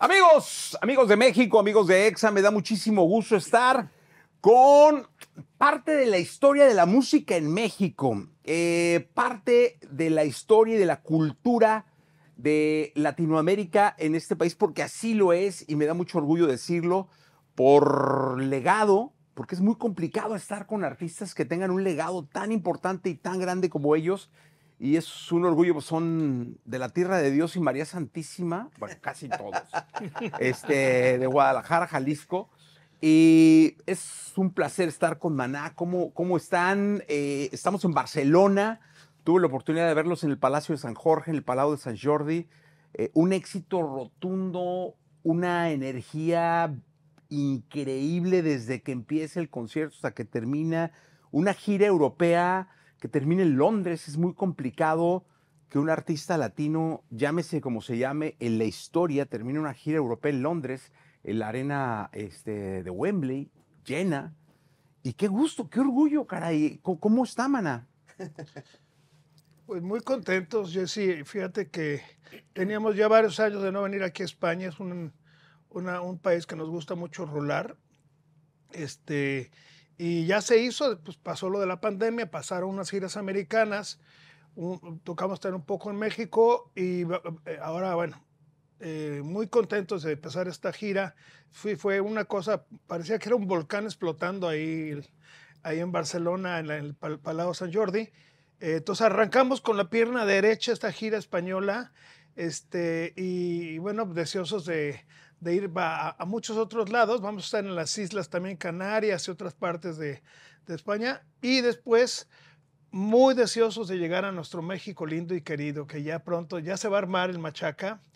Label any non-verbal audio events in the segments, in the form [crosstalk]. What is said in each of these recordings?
Amigos, amigos de México, amigos de EXA, me da muchísimo gusto estar con parte de la historia de la música en México, eh, parte de la historia y de la cultura de Latinoamérica en este país, porque así lo es y me da mucho orgullo decirlo, por legado, porque es muy complicado estar con artistas que tengan un legado tan importante y tan grande como ellos y es un orgullo, son de la tierra de Dios y María Santísima, bueno, casi todos, [laughs] este, de Guadalajara, Jalisco. Y es un placer estar con Maná. ¿Cómo, cómo están? Eh, estamos en Barcelona. Tuve la oportunidad de verlos en el Palacio de San Jorge, en el Palau de San Jordi. Eh, un éxito rotundo, una energía increíble desde que empieza el concierto hasta que termina. Una gira europea que termine en Londres. Es muy complicado que un artista latino, llámese como se llame, en la historia, termine una gira europea en Londres, en la arena este, de Wembley, llena. Y qué gusto, qué orgullo, caray. ¿Cómo, está, Mana? [laughs] Pues muy contentos, Jesse. Fíjate que teníamos ya varios años de no venir aquí a España. Es un, un país que nos gusta mucho rolar. Este, y ya se hizo, pues pasó lo de la pandemia, pasaron unas giras americanas, tocamos estar un poco en México y eh, ahora, bueno, eh, muy contentos de empezar esta gira. Fui, fue una cosa, parecía que era un volcán explotando ahí, ahí en Barcelona, en, el Palau San Jordi. Eh, entonces arrancamos con la pierna derecha esta gira española este, y bueno, deseosos de de ir a, muchos otros lados. Vamos a estar en las islas también Canarias y otras partes de, España. Y después, muy deseosos de llegar a nuestro México lindo y querido, que ya pronto ya se va a armar el machaca. [laughs]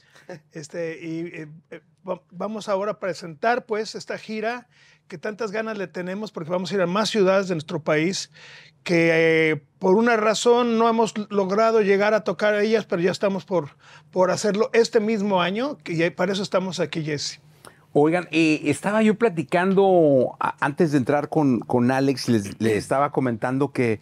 Este, y eh, eh, vamos ahora a presentar pues esta gira que tantas ganas le tenemos porque vamos a ir a más ciudades de nuestro país que eh, por una razón no hemos logrado llegar a tocar a ellas, pero ya estamos por, por hacerlo este mismo año, que para eso estamos aquí, Jesse. Oigan, eh, estaba yo platicando antes de entrar con, con Alex, les, estaba comentando que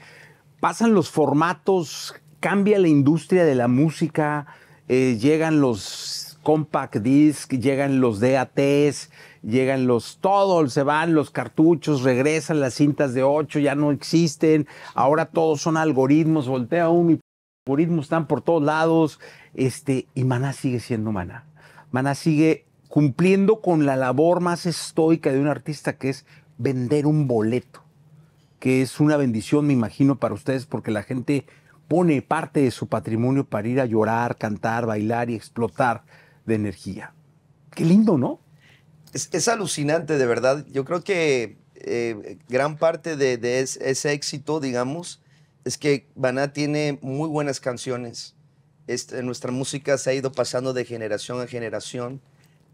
pasan los formatos, cambia la industria de la música, eh, llegan los compact disc, llegan los DATs, llegan los todos, se van los cartuchos, regresan las cintas de 8, ya no existen, ahora todos son algoritmos, voltea un y algoritmos están por todos lados, este, y Maná sigue siendo Maná. Maná sigue cumpliendo con la labor más estoica de un artista que es vender un boleto, que es una bendición, me imagino, para ustedes, porque la gente pone parte de su patrimonio para ir a llorar, cantar, bailar y explotar de energía. Qué lindo, ¿no? Es, alucinante, de verdad. Yo creo que eh, gran parte de, ese éxito, digamos, es que Baná tiene muy buenas canciones. Este, nuestra música se ha ido pasando de generación a generación.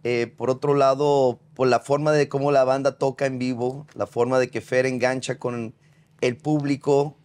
Eh, por otro lado, por pues, la forma de cómo la banda toca en vivo, la forma de que Fer engancha con el público,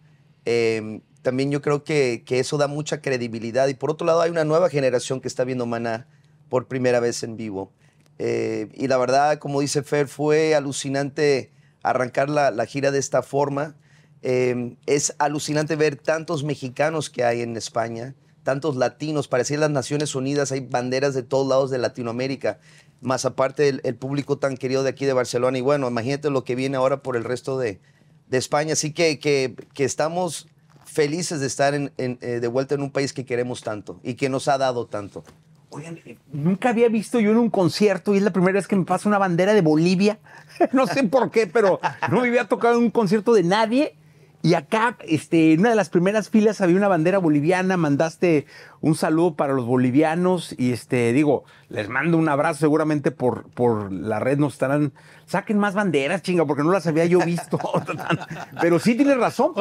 em, también yo creo que, que, eso da mucha credibilidad. Y por otro lado, hay una nueva generación que está viendo Maná por primera vez en vivo. Eh, y la verdad, como dice Fer, fue alucinante arrancar la, gira de esta forma. Eh, es alucinante ver tantos mexicanos que hay en España, tantos latinos, parecía las Naciones Unidas, hay banderas de todos lados de Latinoamérica, más aparte el, público tan querido de aquí de Barcelona. Y bueno, imagínate lo que viene ahora por el resto de, España. Así que, estamos felices de estar eh, de vuelta en un país que queremos tanto y que nos ha dado tanto. Oigan, eh, nunca había visto yo en un concierto y es la primera vez que me pasa una bandera de Bolivia. [laughs] No sé por qué, pero no me había tocado en un concierto de nadie. Y acá, este, en una de las primeras filas había una bandera boliviana, mandaste un saludo para los bolivianos y este, digo, les mando un abrazo, seguramente por, por la red nos estarán, saquen más banderas, chinga, porque no las había yo visto. [laughs] Pero sí tienes razón.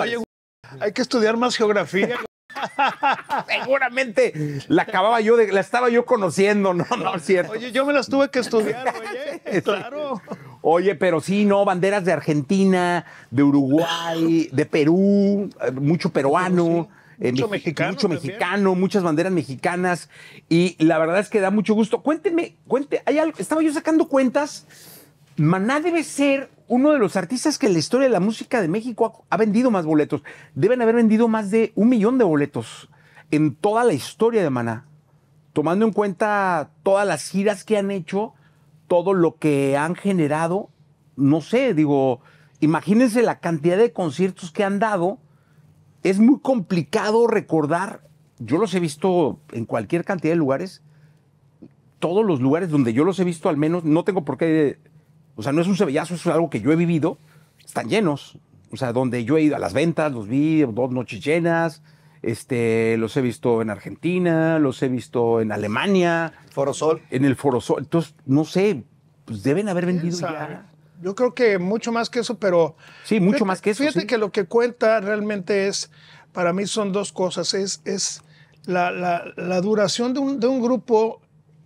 hay que estudiar más geografía. [laughs] Seguramente la acababa yo, la estaba yo conociendo, no, no es cierto. Oye, yo me las tuve que estudiar, [laughs] oye, claro. Oye, pero sí, no, banderas de Argentina, de Uruguay, de Perú, eh, mucho peruano. Eh, mucho, mexicano, muchas banderas mexicanas y la verdad es que da mucho gusto. Cuénteme, cuente, hay algo, estaba yo sacando cuentas, Maná debe ser uno de los artistas que en la historia de la música de México ha, vendido más boletos. Deben haber vendido más de un millón de boletos en toda la historia de Maná, tomando en cuenta todas las giras que han hecho, todo lo que han generado, no sé, digo, imagínense la cantidad de conciertos que han dado. Es muy complicado recordar, yo los he visto en cualquier cantidad de lugares, todos los lugares donde yo los he visto al menos, no tengo por qué o sea, no es un cebellazo, es algo que yo he vivido. Están llenos. O sea, donde yo he ido a las ventas, los vi dos noches llenas. Este, los he visto en Argentina, los he visto en Alemania. Forosol, En el Forosol. Entonces, no sé, pues deben haber vendido ya. Yo creo que mucho más que eso, pero. Sí, mucho más que eso. Fíjate que lo que cuenta realmente es, para mí son dos cosas. Es, es la, duración de un, de un grupo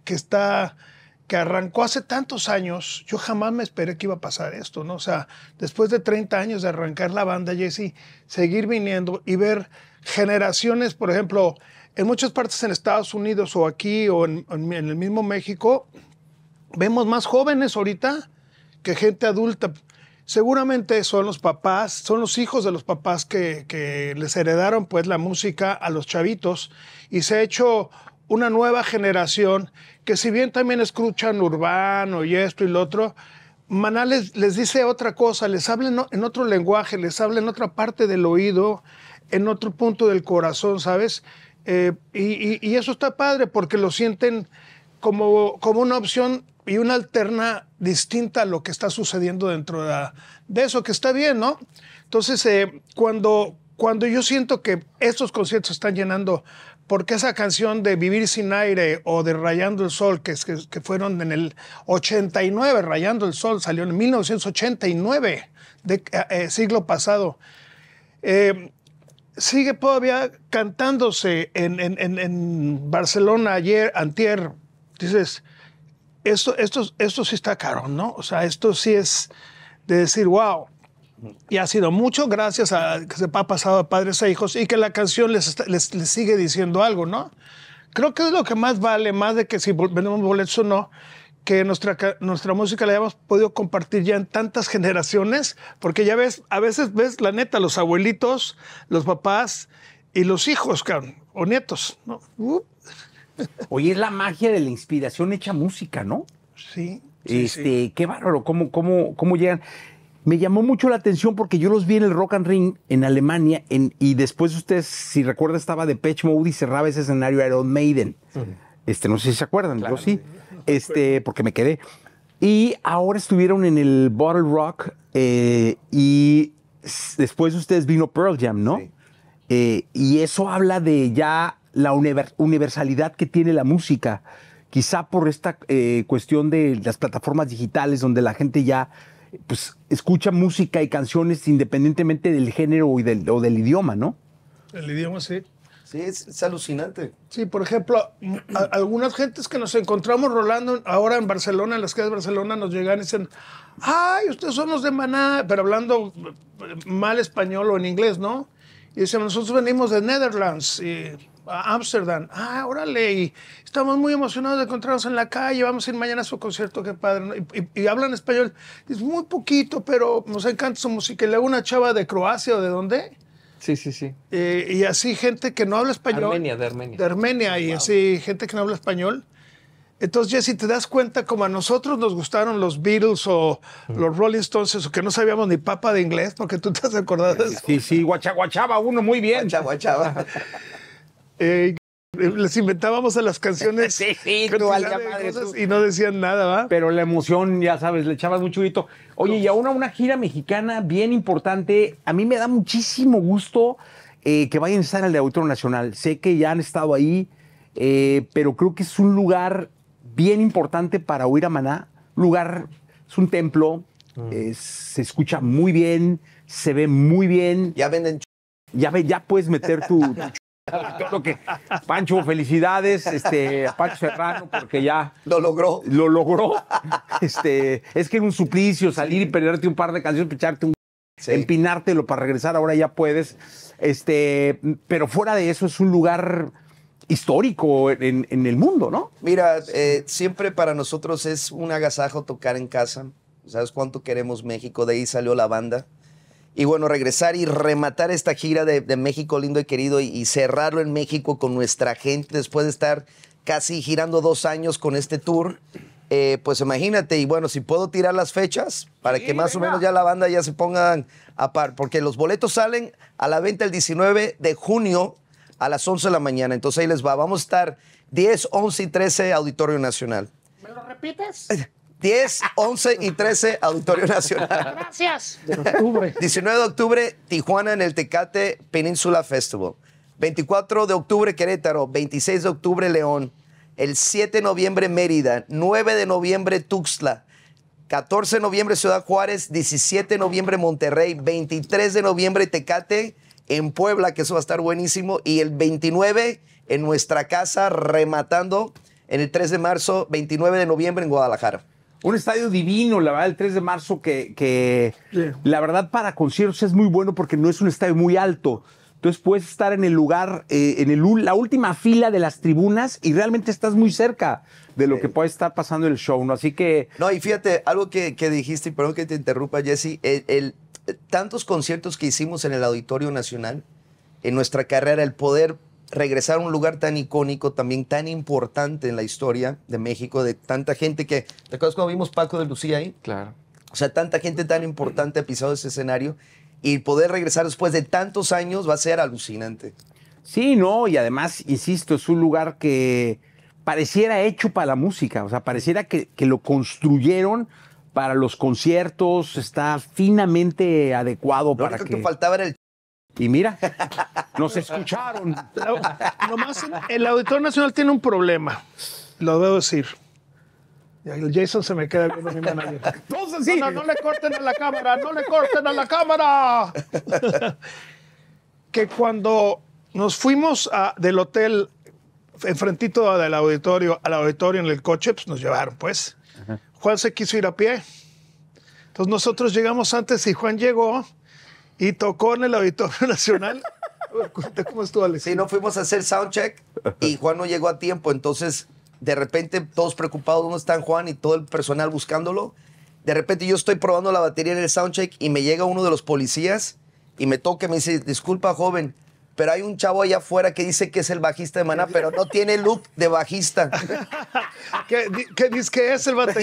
que está que arrancó hace tantos años, yo jamás me esperé que iba a pasar esto, ¿no? O sea, después de 30 años de arrancar la banda, Jesse, seguir viniendo y ver generaciones, por ejemplo, en muchas partes en Estados Unidos o aquí o en, el mismo México, vemos más jóvenes ahorita que gente adulta. Seguramente son los papás, son los hijos de los papás que, que les heredaron pues la música a los chavitos y se ha hecho una nueva generación que si bien también escuchan urbano y esto y lo otro, Maná les, dice otra cosa, les habla en, otro lenguaje, les habla en otra parte del oído, en otro punto del corazón, ¿sabes? Eh, y, eso está padre porque lo sienten como, como una opción y una alterna distinta a lo que está sucediendo dentro de, eso, que está bien, ¿no? Entonces, eh, cuando, cuando yo siento que estos conciertos están llenando porque esa canción de Vivir sin aire o de Rayando el Sol, que, que, fueron en el 89, Rayando el Sol salió en 1989, de, eh, eh, siglo pasado, eh, sigue todavía cantándose en, en, en, en, Barcelona ayer, antier. Dices, esto, esto, esto sí está caro, ¿no? O sea, esto sí es de decir, wow. Y ha sido mucho gracias a que se ha pasado a padres e hijos y que la canción les, les, sigue diciendo algo, ¿no? Creo que es lo que más vale, más de que si vendemos boletos o no, que nuestra, nuestra música la hayamos podido compartir ya en tantas generaciones, porque ya ves, a veces ves la neta, los abuelitos, los papás y los hijos, o nietos, ¿no? Uh. [laughs] Oye, es la magia de la inspiración hecha música, ¿no? Sí. este, qué bárbaro, cómo, cómo, cómo llegan me llamó mucho la atención porque yo los vi en el Rock and Ring en Alemania y después ustedes, si recuerdan, estaba de Pech Mode y cerraba ese escenario Iron Maiden. Este, no sé si se acuerdan, pero yo sí. Este, porque me quedé. Y ahora estuvieron en el Bottle Rock eh, y después ustedes vino Pearl Jam, ¿no? Eh, y eso habla de ya la universalidad que tiene la música, quizá por esta eh, cuestión de las plataformas digitales donde la gente ya pues escucha música y canciones independientemente del género y del, o del idioma, ¿no? El idioma, sí. Sí, es, alucinante. Sí, por ejemplo, algunas gentes que nos encontramos rolando ahora en Barcelona, en las calles de Barcelona, nos llegan y dicen, ay, ustedes son de Maná, pero hablando eh, mal español o en inglés, ¿no? Y dicen, nosotros venimos de Netherlands y Amsterdam, Ámsterdam. Ah, órale, y estamos muy emocionados de encontrarnos en la calle, vamos a ir mañana a su concierto, qué padre. Y, hablan español, es muy poquito, pero nos encanta su música. Y luego una chava de Croacia o de dónde. Sí, sí, sí. Eh, y así gente que no habla español. Armenia, de Armenia. De Armenia, y así gente que no habla español. Entonces, Jesse, te das cuenta como a nosotros nos gustaron los Beatles o los Rolling Stones, o que no sabíamos ni papa de inglés, porque tú te has acordado de eso. Sí, sí, guachaguachaba uno muy bien. [laughs] Eh, les inventábamos a las canciones [laughs] y no decían nada, ¿va? Pero la emoción, ya sabes, le echabas mucho Oye, y aún a una gira mexicana bien importante, a mí me da muchísimo gusto eh, que vayan a estar al de Auditorio Nacional. Sé que ya han estado ahí, eh, pero creo que es un lugar bien importante para huir a Maná. Lugar, es un templo, mm. se escucha muy bien, se ve muy bien. Ya venden. Ya, ya puedes meter tu [laughs] Lo que, Pancho, felicidades, este, a Pancho Serrano, porque ya. Lo logró. Lo logró. Este, es que era un suplicio salir y perderte un par de canciones, pecharte un. empinártelo para regresar, ahora ya puedes. Este, pero fuera de eso, es un lugar histórico en, el mundo, ¿no? Mira, eh, siempre para nosotros es un agasajo tocar en casa. ¿Sabes cuánto queremos México? De ahí salió la banda. Y bueno, regresar y rematar esta gira de, México lindo y querido y, cerrarlo en México con nuestra gente después de estar casi girando dos años con este tour. Eh, pues imagínate, y bueno, si puedo tirar las fechas para que más o menos ya la banda ya se pongan a par, porque los boletos salen a la venta el 19 de junio a las 11 de la mañana. Entonces ahí les va, vamos a estar 10, 11 y 13 Auditorio Nacional. ¿Me lo repites? Eh, 10, 11 y 13, Auditorio Nacional. Gracias. 19 de octubre, Tijuana en el Tecate Peninsula Festival. 24 de octubre, Querétaro. 26 de octubre, León. El 7 de noviembre, Mérida. 9 de noviembre, Tuxtla. 14 de noviembre, Ciudad Juárez. 17 de noviembre, Monterrey. 23 de noviembre, Tecate en Puebla, que eso va a estar buenísimo. Y el 29 en nuestra casa, rematando en el 3 de marzo, 29 de noviembre en Guadalajara un estadio divino, la verdad, el 3 de marzo, que, que la verdad para conciertos es muy bueno porque no es un estadio muy alto. Entonces puedes estar en el lugar, eh, en el, la última fila de las tribunas y realmente estás muy cerca de lo que puede estar pasando el show, ¿no? Así que... No, y fíjate, algo que, dijiste, y perdón que te interrumpa, Jesse, tantos conciertos que hicimos en el Auditorio Nacional, en nuestra carrera, el poder regresar a un lugar tan icónico, también tan importante en la historia de México, de tanta gente que. ¿Te acuerdas cuando vimos Paco de Lucía ahí? Claro. O sea, tanta gente tan importante ha pisado ese escenario y poder regresar después de tantos años va a ser alucinante. Sí, no, y además, insisto, es un lugar que pareciera hecho para la música, o sea, pareciera que, lo construyeron para los conciertos, está finamente adecuado para que... que faltaba el y mira, [laughs] nos escucharon. el Auditor Nacional tiene un problema, lo debo decir. Jason se me queda viendo mi manager. Entonces, No, le corten a la cámara, no le corten a la cámara. [laughs] que cuando nos fuimos ah, del hotel enfrentito del auditorio, al auditorio en el coche, pues, nos llevaron, pues. Juan se quiso ir a pie. Entonces nosotros llegamos antes y Juan llegó y tocó en el Auditorio [laughs] Nacional. ¿Cómo estuvo, Alex? Sí, no fuimos a hacer soundcheck y Juan no llegó a tiempo. Entonces, de repente, todos preocupados, ¿dónde está Juan? Y todo el personal buscándolo. De repente, yo estoy probando la batería en el soundcheck y me llega uno de los policías y me toca y me dice, disculpa, joven, pero hay un chavo allá afuera que dice que es el bajista de Maná, pero no tiene look de bajista. [laughs] ¿Qué, dice que es el bajista?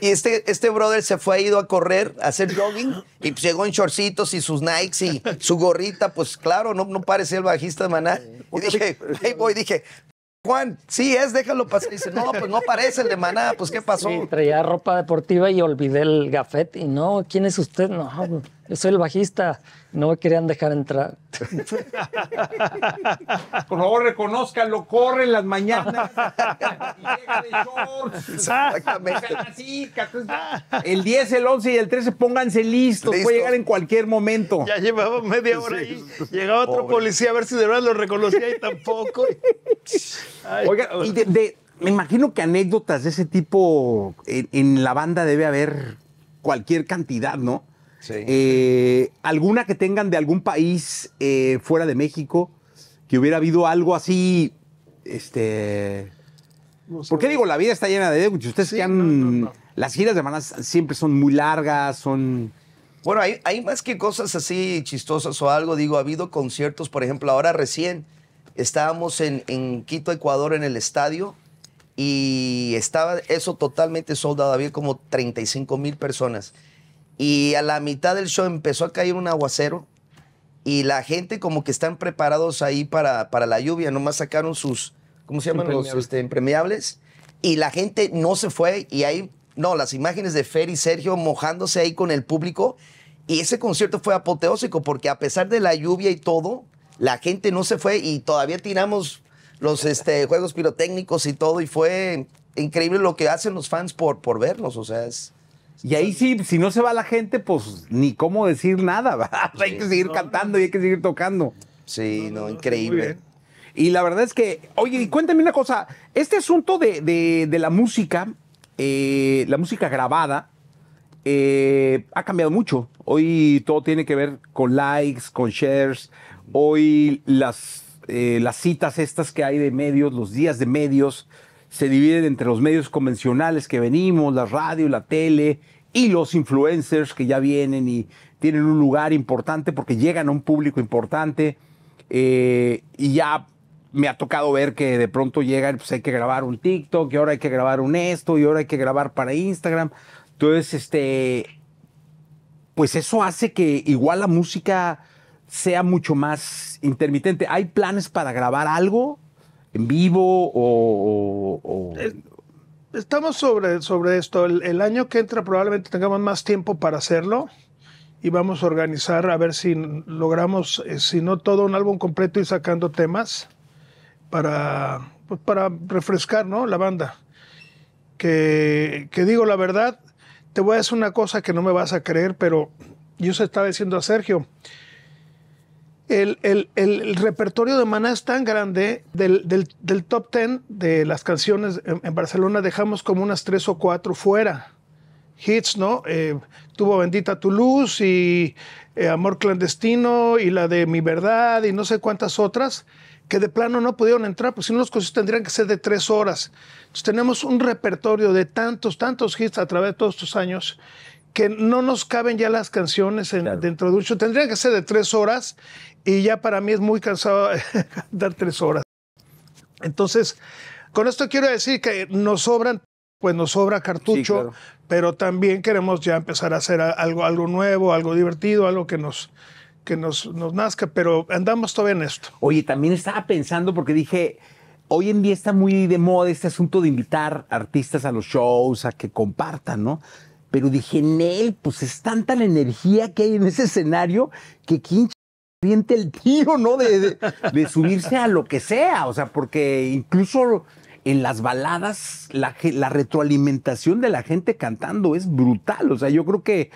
y este, este brother se fue a ido a correr, a hacer jogging, y pues llegó en shortcitos y sus Nikes y su gorrita, pues claro, no, no parece el bajista de Maná. Y dije, hey boy, dije, Juan, sí es, déjalo pasar. dice, no, pues no parece el de Maná, pues ¿qué pasó? Sí, traía ropa deportiva y olvidé el gafete. Y no, ¿quién es usted? No, yo soy el bajista, no me querían dejar entrar. [laughs] Por favor, reconozcanlo, corre en las mañanas. y de shorts. Exactamente. El 10, el 11 y el 13, pónganse listos, puede llegar en cualquier momento. Ya llevaba media hora ahí, llegaba otro policía a ver si de verdad lo reconocía y tampoco. Oiga, me imagino que anécdotas de ese tipo en la banda debe haber cualquier cantidad, ¿no? Eh, alguna que tengan de algún país eh, fuera de México, que hubiera habido algo así, este... Porque digo, la vida está llena de deudas. Ustedes las giras de manas siempre son muy largas, son... Bueno, hay, hay, más que cosas así chistosas o algo. Digo, ha habido conciertos, por ejemplo, ahora recién estábamos en, en Quito, Ecuador, en el estadio y estaba eso totalmente soldado. Había como 35 mil personas. Y a la mitad del show empezó a caer un aguacero y la gente como que están preparados ahí para, para la lluvia, nomás sacaron sus, ¿cómo se llaman? Los este, impremiables. Y la gente no se fue y ahí, no, las imágenes de Fer y Sergio mojándose ahí con el público. Y ese concierto fue apoteósico porque a pesar de la lluvia y todo, la gente no se fue y todavía tiramos los este, juegos pirotécnicos y todo y fue increíble lo que hacen los fans por, por vernos, o sea, es... Y ahí sí, si no se va la gente, pues ni cómo decir nada, [laughs] hay que seguir cantando y hay que seguir tocando. Sí, no, increíble. Y la verdad es que, oye, y cuéntame una cosa, este asunto de, la música, eh, la música grabada, eh, ha cambiado mucho. Hoy todo tiene que ver con likes, con shares. Hoy las, eh, las citas estas que hay de medios, los días de medios, se dividen entre los medios convencionales que venimos, la radio, la tele y los influencers que ya vienen y tienen un lugar importante porque llegan a un público importante. Eh, y ya me ha tocado ver que de pronto llegan, pues hay que grabar un TikTok, y ahora hay que grabar un esto, y ahora hay que grabar para Instagram. Entonces, este, pues eso hace que igual la música sea mucho más intermitente. ¿Hay planes para grabar algo? en vivo o...? Eh, estamos sobre, sobre esto. El, año que entra probablemente tengamos más tiempo para hacerlo y vamos a organizar a ver si logramos, eh, si no todo un álbum completo y sacando temas para, pues, para refrescar ¿no? la banda. Que, que digo la verdad, te voy a decir una cosa que no me vas a creer, pero yo se estaba diciendo a Sergio el, repertorio de Maná es tan grande, del, top ten de las canciones en, Barcelona dejamos como unas tres o cuatro fuera. Hits, ¿no? Eh, tuvo Bendita tu Luz y eh, Amor Clandestino y la de Mi Verdad y no sé cuántas otras que de plano no pudieron entrar, pues si no los conciertos tendrían que ser de tres horas. Entonces tenemos un repertorio de tantos, tantos hits a través de todos estos años que no nos caben ya las canciones dentro de un show. Tendría que ser de tres horas y ya para mí es muy cansado dar [laughs] tres horas. Entonces, con esto quiero decir que nos sobran, pues nos sobra cartucho, pero también queremos ya empezar a hacer algo, algo nuevo, algo divertido, algo que nos que nos, nos nazca, pero andamos todavía en esto. Oye, también estaba pensando porque dije, hoy en día está muy de moda este asunto de invitar artistas a los shows, a que compartan, ¿no? Pero dije, Nel, pues es tanta la energía que hay en ese escenario que quien siente el tiro, ¿no? De, subirse a lo que sea, o sea, porque incluso en las baladas la, retroalimentación de la gente cantando es brutal, o sea, yo creo que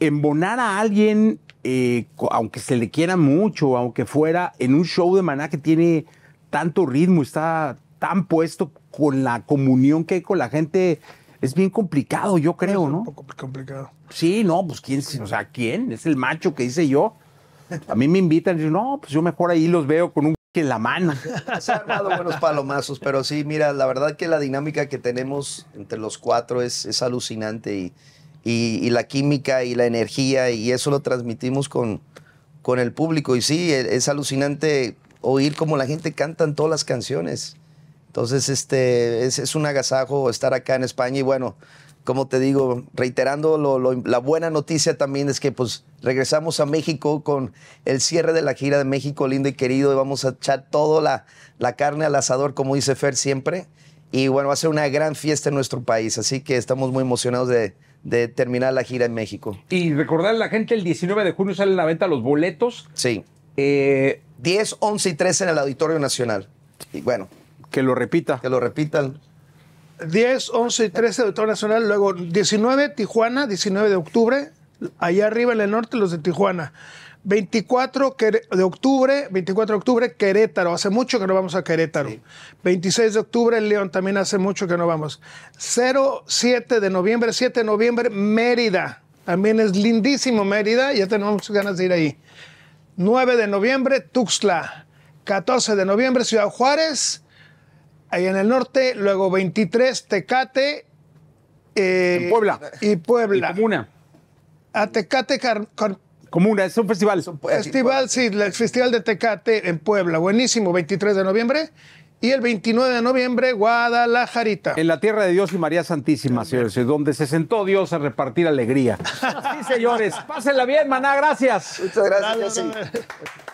embonar a alguien, eh, aunque se le quiera mucho, aunque fuera en un show de maná que tiene tanto ritmo, está tan puesto con la comunión que hay con la gente es bien complicado, yo creo, es ¿no? Un poco complicado. Sí, no, pues quién, o sea, quién, es el macho que hice yo. A mí me invitan y dicen, no, pues yo mejor ahí los veo con un que en la mano. Se han dado buenos palomazos, pero sí, mira, la verdad que la dinámica que tenemos entre los cuatro es, es alucinante y, y, la química y la energía y eso lo transmitimos con, con el público. Y sí, e, es, alucinante oír cómo la gente canta en todas las canciones. Entonces, este, es, un agasajo estar acá en España y bueno, como te digo, reiterando la buena noticia también es que pues regresamos a México con el cierre de la gira de México lindo y querido y vamos a echar toda la, carne al asador como dice Fer siempre y bueno, va a ser una gran fiesta en nuestro país, así que estamos muy emocionados de, terminar la gira en México. Y recordar a la gente, el 19 de junio salen a la venta los boletos. Sí. 10, eh, 11 y 13 en el Auditorio Nacional. Y bueno, que lo repita. Que lo repitan. 10, 11 y 13 de Nacional, luego 19 Tijuana, 19 de octubre, allá arriba en el norte los de Tijuana. 24 de octubre, 24 de octubre Querétaro, hace mucho que no vamos a Querétaro. 26 de octubre León, también hace mucho que no vamos. 07 de noviembre, 7 de noviembre Mérida, también es lindísimo Mérida, ya tenemos ganas de ir ahí. 9 de noviembre Tuxtla, 14 de noviembre Ciudad Juárez, ahí en el norte, luego 23, Tecate. Eh, en Puebla. Y Puebla. comuna. A ah, Tecate Car Comuna, es un festival. Festival, sí, el Festival de Tecate en Puebla, buenísimo, 23 de noviembre. Y el 29 de noviembre, Guadalajarita. En la tierra de Dios y María Santísima, señores, donde se sentó Dios a repartir alegría. [laughs] sí, señores, pásenla bien, maná, gracias. Muchas gracias. gracias.